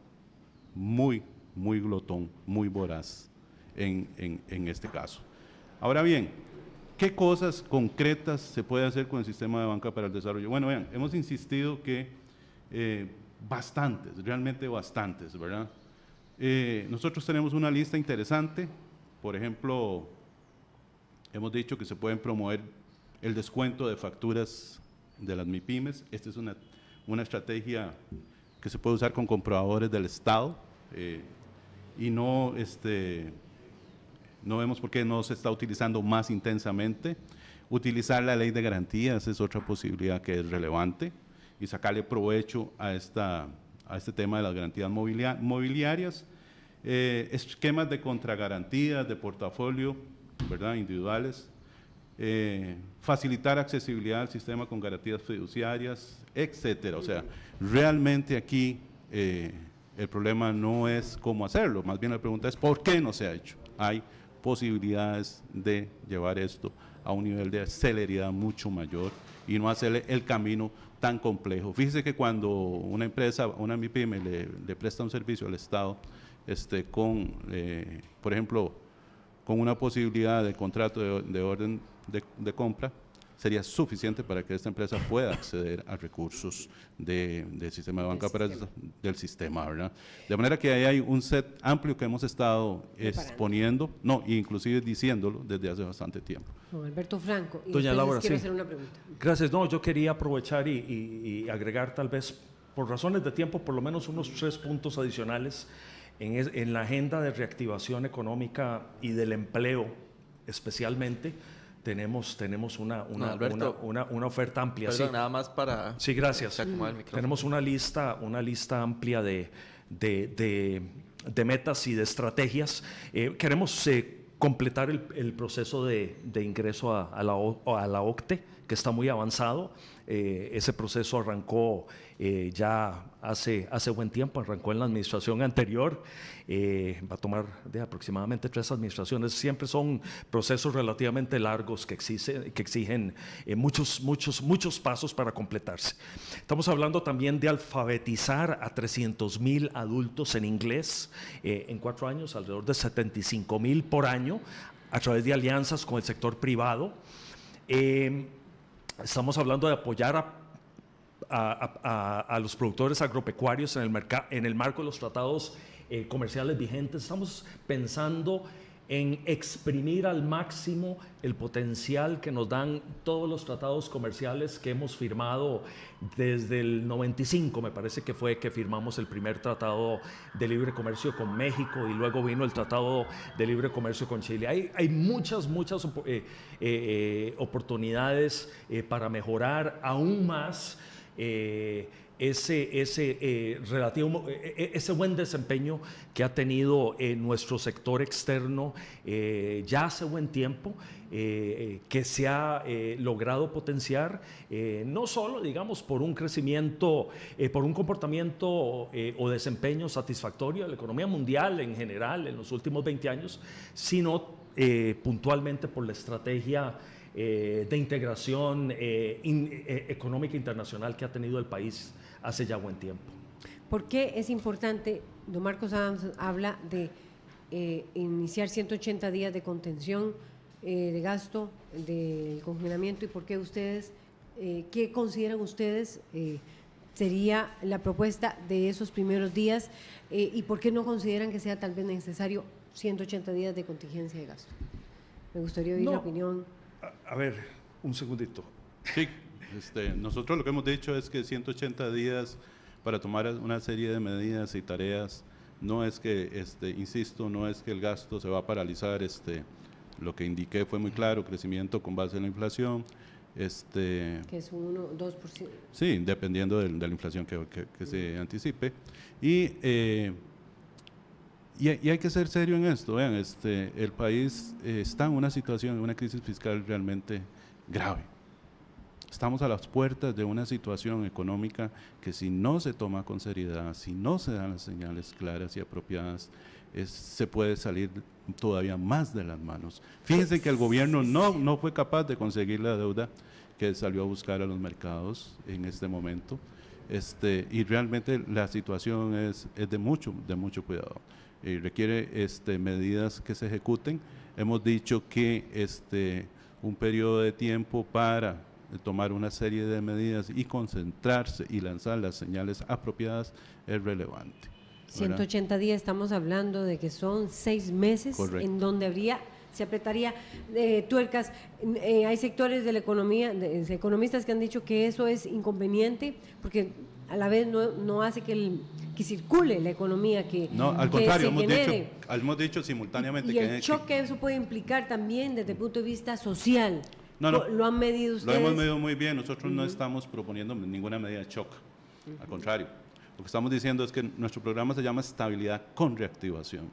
B: muy, muy glotón, muy voraz en, en, este caso. Ahora bien, ¿qué cosas concretas se puede hacer con el sistema de banca para el desarrollo? Bueno, vean, hemos insistido que eh, bastantes, realmente bastantes, ¿verdad? Eh, nosotros tenemos una lista interesante por ejemplo, hemos dicho que se pueden promover el descuento de facturas de las MIPIMES. Esta es una, una estrategia que se puede usar con comprobadores del Estado eh, y no, este, no vemos por qué no se está utilizando más intensamente. Utilizar la ley de garantías es otra posibilidad que es relevante y sacarle provecho a, esta, a este tema de las garantías mobiliarias. Eh, esquemas de contragarantías, de portafolio, ¿verdad? Individuales, eh, facilitar accesibilidad al sistema con garantías fiduciarias, etcétera. O sea, realmente aquí eh, el problema no es cómo hacerlo, más bien la pregunta es por qué no se ha hecho. Hay posibilidades de llevar esto a un nivel de celeridad mucho mayor y no hacerle el camino tan complejo. Fíjese que cuando una empresa, una MIPYME le presta un servicio al Estado, este, con, eh, por ejemplo, con una posibilidad de contrato de, orden de, compra, sería suficiente para que esta empresa pueda acceder a recursos del sistema de banca del sistema. del sistema, ¿verdad? De manera que ahí hay un set amplio que hemos estado exponiendo, no, inclusive diciéndolo desde hace bastante tiempo.
A: Alberto Franco, y Doña Laura, hacer una pregunta.
D: Gracias, no, yo quería aprovechar y agregar tal vez, por razones de tiempo, por lo menos unos tres puntos adicionales en, la agenda de reactivación económica y del empleo especialmente, tenemos, tenemos una, una, oferta amplia. nada más para... Sí, gracias. tenemos una lista, una lista amplia de, metas y de estrategias. Eh, queremos eh, completar el, proceso de, ingreso a, la, a la OCTE, que está muy avanzado. Eh, ese proceso arrancó eh, ya hace, hace buen tiempo, arrancó en la administración anterior, eh, va a tomar de aproximadamente tres administraciones. Siempre son procesos relativamente largos que, que exigen muchos, muchos, muchos pasos para completarse. Estamos hablando también de alfabetizar a 300 mil adultos en inglés en cuatro años, alrededor de 75 mil por año, a través de alianzas con el sector privado. Estamos hablando de apoyar a, los productores agropecuarios en el, en el marco de los tratados eh, comerciales vigentes. Estamos pensando en exprimir al máximo el potencial que nos dan todos los tratados comerciales que hemos firmado desde el 95, me parece que fue que firmamos el primer tratado de libre comercio con México y luego vino el tratado de libre comercio con Chile. Hay, hay muchas, muchas eh, eh, oportunidades eh, para mejorar aún más ese, eh, relativo, eh, eh, ese buen desempeño que ha tenido nuestro sector externo ya hace buen tiempo, que se ha logrado potenciar, no solo, digamos, por un crecimiento, por un comportamiento o desempeño satisfactorio de la economía mundial en general en los últimos 20 años, sino puntualmente por la estrategia. de integración económica internacional que ha tenido el país hace ya buen tiempo. ¿Por qué
A: es importante? Don Marcos Adams habla de eh, iniciar 180 días de contención eh, de gasto del congelamiento y por qué ustedes, eh, qué consideran ustedes sería la propuesta de esos primeros días y por qué no consideran que sea tal vez necesario 180 días de contingencia de gasto. Me gustaría oír la opinión.
B: A, a, ver, un segundito. Sí, este, nosotros lo que hemos dicho es que 180 días para tomar una serie de medidas y tareas, no es que, este, insisto, no es que el gasto se va a paralizar, este, lo que indiqué fue muy claro, crecimiento con base en la inflación. Este,
A: que es un 2%.
B: Sí, dependiendo de, la inflación que, se anticipe. Eh, y, y, hay que ser serio en esto. Vean, este, el país eh, está en una situación, en una crisis fiscal realmente grave. Estamos a las puertas de una situación económica que si no se toma con seriedad, si no se dan las señales claras y apropiadas, se puede salir todavía más de las manos. Fíjense que el gobierno no, no fue capaz de conseguir la deuda que salió a buscar a los mercados en este momento. Este, y realmente la situación es, es de, mucho, de mucho cuidado. Y eh, requiere este, medidas que se ejecuten. Hemos dicho que este, un periodo de tiempo para tomar una serie de medidas y concentrarse y lanzar las señales apropiadas es relevante. 180
A: días, estamos hablando de que son seis meses en donde habría se apretaría eh, tuercas. Mm, eh, hay sectores de la economía, de, economistas que han dicho que eso es inconveniente porque a la vez no, hace que, que circule la economía, que No, al contrario,
B: hemos dicho, simultáneamente y el
A: choque eso puede implicar también desde el punto de vista social. No, no. ¿Lo han medido ustedes? Lo hemos medido
B: muy bien. Nosotros no estamos proponiendo ninguna medida de shock. Al contrario. Lo que estamos diciendo es que nuestro programa se llama Estabilidad con Reactivación.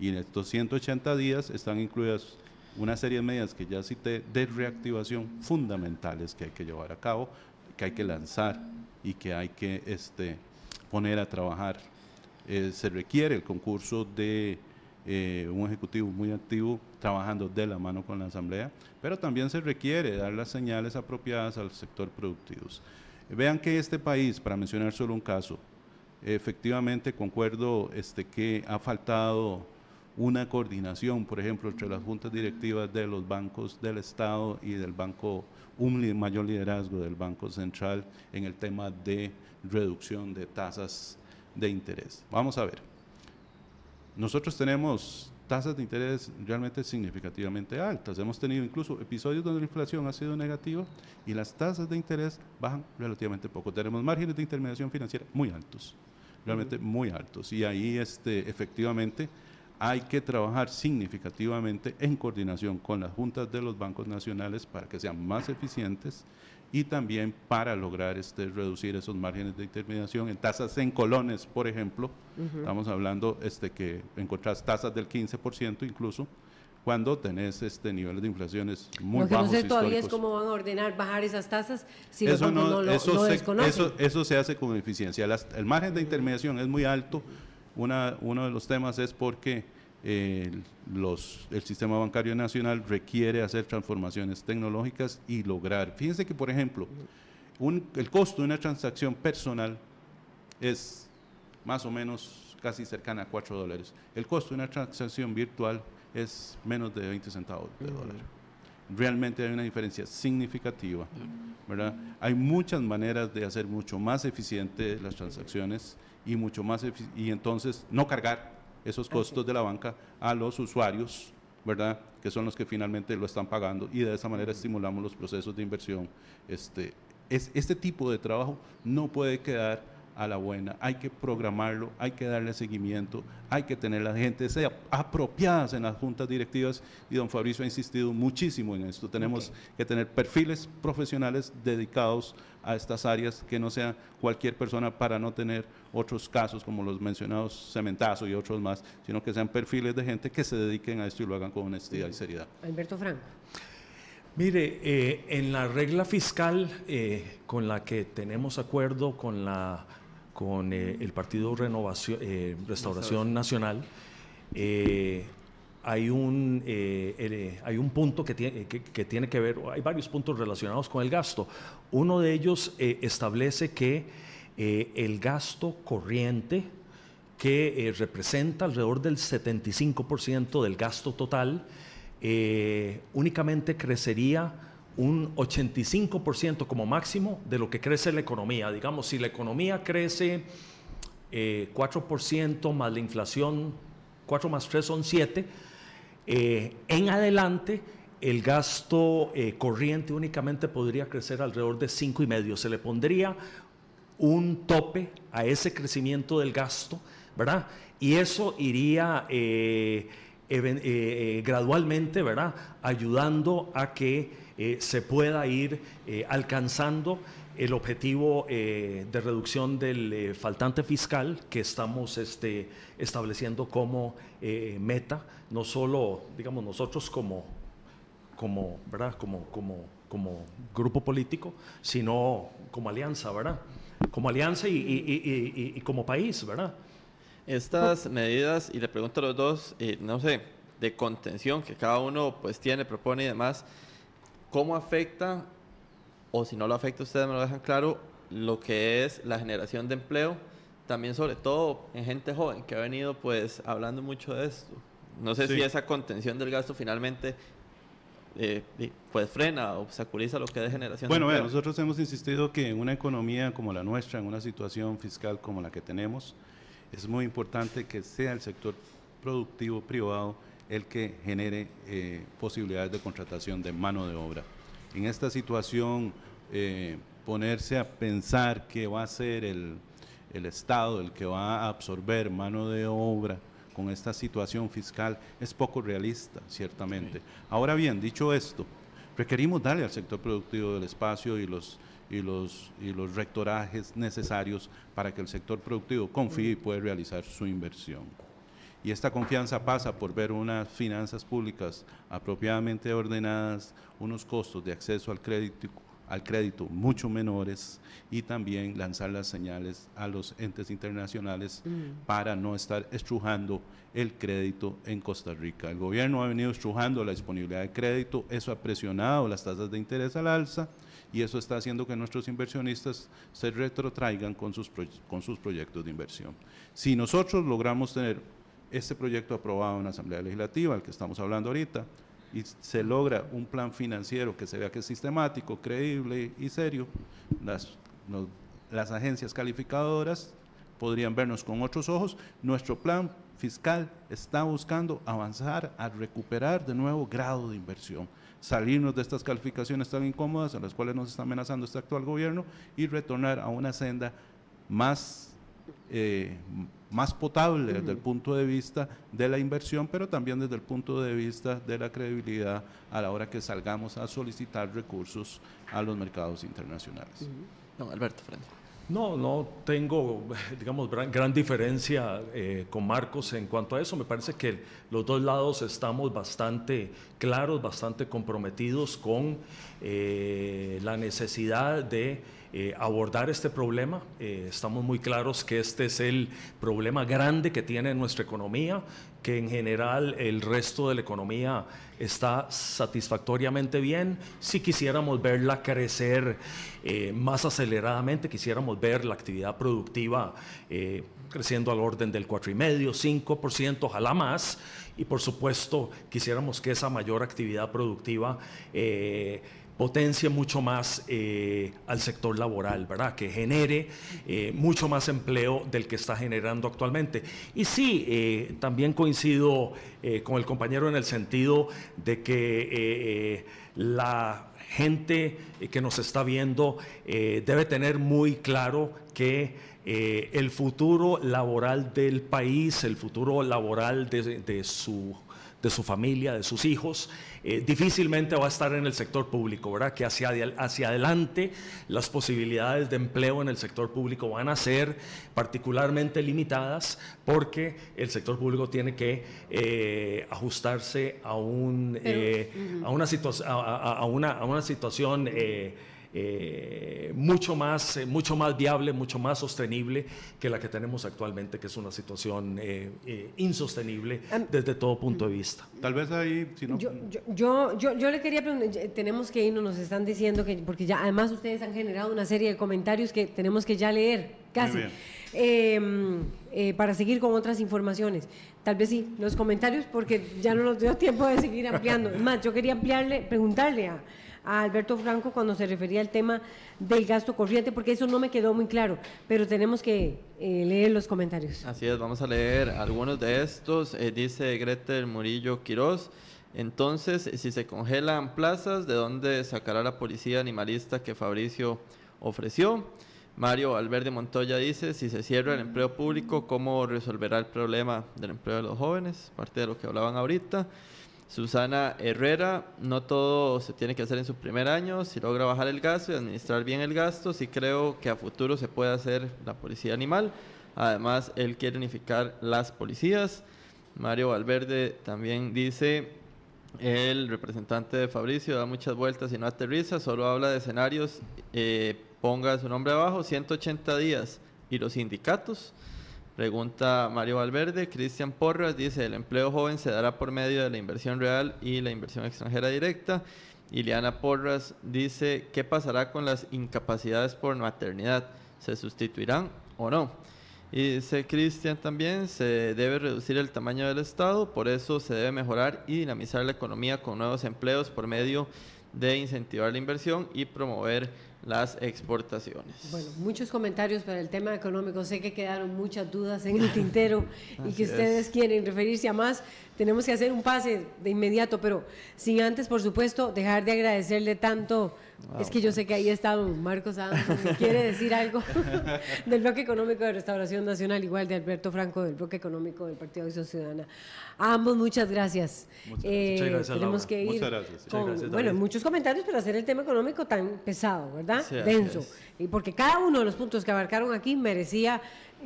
B: Y en estos 180 días están incluidas una serie de medidas que ya cité de reactivación fundamentales que hay que llevar a cabo, que hay que lanzar y que hay que este, poner a trabajar. Eh, se requiere el concurso de eh, un ejecutivo muy activo trabajando de la mano con la Asamblea, pero también se requiere dar las señales apropiadas al sector productivo. Vean que este país, para mencionar solo un caso, efectivamente concuerdo este, que ha faltado una coordinación, por ejemplo, entre las juntas directivas de los bancos del Estado y del Banco, un mayor liderazgo del Banco Central en el tema de reducción de tasas de interés. Vamos a ver. Nosotros tenemos tasas de interés realmente significativamente altas. Hemos tenido incluso episodios donde la inflación ha sido negativa y las tasas de interés bajan relativamente poco. Tenemos márgenes de intermediación financiera muy altos, realmente muy altos. Y ahí este, efectivamente hay que trabajar significativamente en coordinación con las juntas de los bancos nacionales para que sean más eficientes y también para lograr este, reducir esos márgenes de intermediación en tasas en colones, por ejemplo, estamos hablando este, que encontrás tasas del 15% incluso, cuando tenés este niveles de inflaciones muy bajos no todavía es cómo
A: van a ordenar bajar esas tasas si eso no, lo, eso, eso,
B: se hace con eficiencia. el margen de intermediación es muy alto. Una, uno de los temas es porque los, el sistema bancario nacional requiere hacer transformaciones tecnológicas y lograr. Fíjense que, por ejemplo, el costo de una transacción personal es más o menos casi cercana a 4 dólares. El costo de una transacción virtual es menos de 20 centavos de dólar. Realmente hay una diferencia significativa, ¿verdad? Hay muchas maneras de hacer mucho más eficiente las transacciones y mucho más y entonces no cargar esos costos de la banca a los usuarios, ¿verdad? Que son los que finalmente lo están pagando y de esa manera estimulamos los procesos de inversión. Este, es, este tipo de trabajo no puede quedar a la buena, hay que programarlo, hay que darle seguimiento, hay que tener la gente sea apropiadas en las juntas directivas y don Fabricio ha insistido muchísimo en esto. Tenemos que tener perfiles profesionales dedicados a estas áreas que no sea cualquier persona para no tener otros casos como los mencionados cementazo y otros más, sino que sean perfiles de gente que se dediquen a esto y lo hagan con honestidad y seriedad. Alberto Franco. Mire, eh, en la regla fiscal
D: eh, con la que tenemos acuerdo con la con eh, el Partido Renovación, eh, Restauración Nacional, eh, hay, un, hay un punto que que, que, tiene que ver, hay varios puntos relacionados con el gasto. Uno de ellos establece que el gasto corriente, que representa alrededor del 75% del gasto total, únicamente crecería un 85% como máximo de lo que crece la economía. Digamos, si la economía crece 4% eh, más la inflación, 4 más 3 son 7, eh, en adelante el gasto eh, corriente únicamente podría crecer alrededor de 5,5. Se le pondría un tope a ese crecimiento del gasto, ¿verdad? Y eso iría eh, eh, gradualmente, ¿verdad? Ayudando a que eh, se pueda ir alcanzando el objetivo de reducción del faltante fiscal que estamos este, estableciendo como meta, no solo, digamos, nosotros como, como, Como, como, grupo político, sino como alianza, ¿verdad? Como alianza y, y como país, ¿verdad? estas
C: medidas, y le pregunto a los dos, eh, no sé, de contención que cada uno pues tiene, propone y demás, ¿cómo afecta, o si no lo afecta, ustedes me lo dejan claro, lo que es la generación de empleo, también sobre todo en gente joven que ha venido pues hablando mucho de esto? No sé si esa contención del gasto finalmente eh, pues frena, obstaculiza lo que es generación. de empleo. Bueno,
B: nosotros hemos insistido que en una economía como la nuestra, en una situación fiscal como la que tenemos, es muy importante que sea el sector productivo privado el que genere eh, posibilidades de contratación de mano de obra. En esta situación, eh, ponerse a pensar que va a ser el, Estado el que va a absorber mano de obra con esta situación fiscal es poco realista, ciertamente. Ahora bien, dicho esto, requerimos darle al sector productivo del espacio y los y los, y los rectorajes necesarios para que el sector productivo confíe y pueda realizar su inversión. Y esta confianza pasa por ver unas finanzas públicas apropiadamente ordenadas, unos costos de acceso al crédito, al crédito mucho menores y también lanzar las señales a los entes internacionales mm. para no estar estrujando el crédito en Costa Rica. El gobierno ha venido estrujando la disponibilidad de crédito, eso ha presionado las tasas de interés al alza y eso está haciendo que nuestros inversionistas se retrotraigan con sus, proyectos de inversión. Si nosotros logramos tener este proyecto aprobado en la Asamblea Legislativa, al que estamos hablando ahorita, y se logra un plan financiero que se vea que es sistemático, creíble y serio, las, las agencias calificadoras podrían vernos con otros ojos. Nuestro plan fiscal está buscando avanzar a recuperar de nuevo grado de inversión salirnos de estas calificaciones tan incómodas a las cuales nos está amenazando este actual gobierno y retornar a una senda más, eh, más potable desde el punto de vista de la inversión, pero también desde el punto de vista de la credibilidad a la hora que salgamos a solicitar recursos a los mercados internacionales. No, Alberto Frente. No, no tengo, [laughs] digamos, gran,
D: diferencia eh, con Marcos en cuanto a eso. Me parece que los dos lados estamos bastante claros, bastante comprometidos con eh, la necesidad de eh, abordar este problema. estamos muy claros que este es el problema grande que tiene nuestra economía que en general el resto de la economía está satisfactoriamente bien. Si quisiéramos verla crecer eh, más aceleradamente, quisiéramos ver la actividad productiva eh, creciendo al orden del 4,5%, 5%, ojalá más. Y por supuesto, quisiéramos que esa mayor actividad productiva... Eh, potencie mucho más eh, al sector laboral, ¿verdad? Que genere eh, mucho más empleo del que está generando actualmente. Y sí, eh, también coincido con el compañero en el sentido de que la gente que nos está viendo debe tener muy claro que el futuro laboral del país, el futuro laboral de, de su de su familia, de sus hijos, eh, difícilmente va a estar en el sector público, ¿verdad? Que hacia, hacia adelante las posibilidades de empleo en el sector público van a ser particularmente limitadas porque el sector público tiene que eh, ajustarse a, un, eh, a, una a, una, a una situación... Eh, mucho, más, eh, mucho más viable, mucho más sostenible que la que tenemos actualmente, que es una situación eh, insostenible em, desde todo punto de vista. Tal vez ahí, si no... Yo,
A: yo, yo, le quería preguntar, tenemos que irnos, nos están diciendo que, porque ya además ustedes han generado una serie de comentarios que tenemos que ya leer, casi. Em, para seguir con otras informaciones. Tal vez sí, los comentarios, porque ya no nos dio tiempo de seguir ampliando. más, yo quería ampliarle, preguntarle a, a Alberto Franco cuando se refería al tema del gasto corriente, porque eso no me quedó muy claro, pero tenemos que eh, leer los comentarios.
C: Así es, vamos a leer algunos de estos. Eh, dice del Murillo Quiroz, Entonces, si se congelan plazas, ¿de dónde sacará la policía animalista que Fabricio ofreció? Mario de Montoya dice, si se cierra el empleo público, ¿cómo resolverá el problema del empleo de los jóvenes? Parte de lo que hablaban ahorita. Susana Herrera, no todo se tiene que hacer en su primer año, si logra bajar el gasto y administrar bien el gasto, sí creo que a futuro se puede hacer la policía animal. Además, él quiere unificar las policías. Mario Valverde también dice, el representante de Fabricio da muchas vueltas y no aterriza, solo habla de escenarios, eh, ponga su nombre abajo, 180 días y los sindicatos. Pregunta Mario Valverde. Cristian Porras dice, el empleo joven se dará por medio de la inversión real y la inversión extranjera directa. Ileana Porras dice, ¿qué pasará con las incapacidades por maternidad? ¿Se sustituirán o no? Y dice Cristian también, se debe reducir el tamaño del Estado, por eso se debe mejorar y dinamizar la economía con nuevos empleos por medio de incentivar la inversión y promover las exportaciones.
A: Bueno, muchos comentarios para el tema económico. Sé que quedaron muchas dudas en el tintero y [laughs] que ustedes quieren referirse a más tenemos que hacer un pase de inmediato, pero sin antes, por supuesto, dejar de agradecerle tanto. Ah, es que yo sé que ahí está Marcos Adams, quiere decir algo [laughs] del bloque económico de Restauración Nacional, igual de Alberto Franco del bloque económico del Partido de Ciudadana. ambos muchas gracias. Muchas, eh, tenemos que ir muchas gracias, bueno, muchos comentarios para hacer el tema económico tan pesado, ¿verdad? Denso. Y porque cada uno de los puntos que abarcaron aquí merecía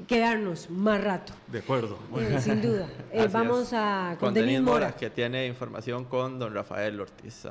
A: quedarnos más rato.
C: De acuerdo. Eh, sin duda. [laughs] Eh, vamos a con Denis Mora. que tiene información con don Rafael Ortiz.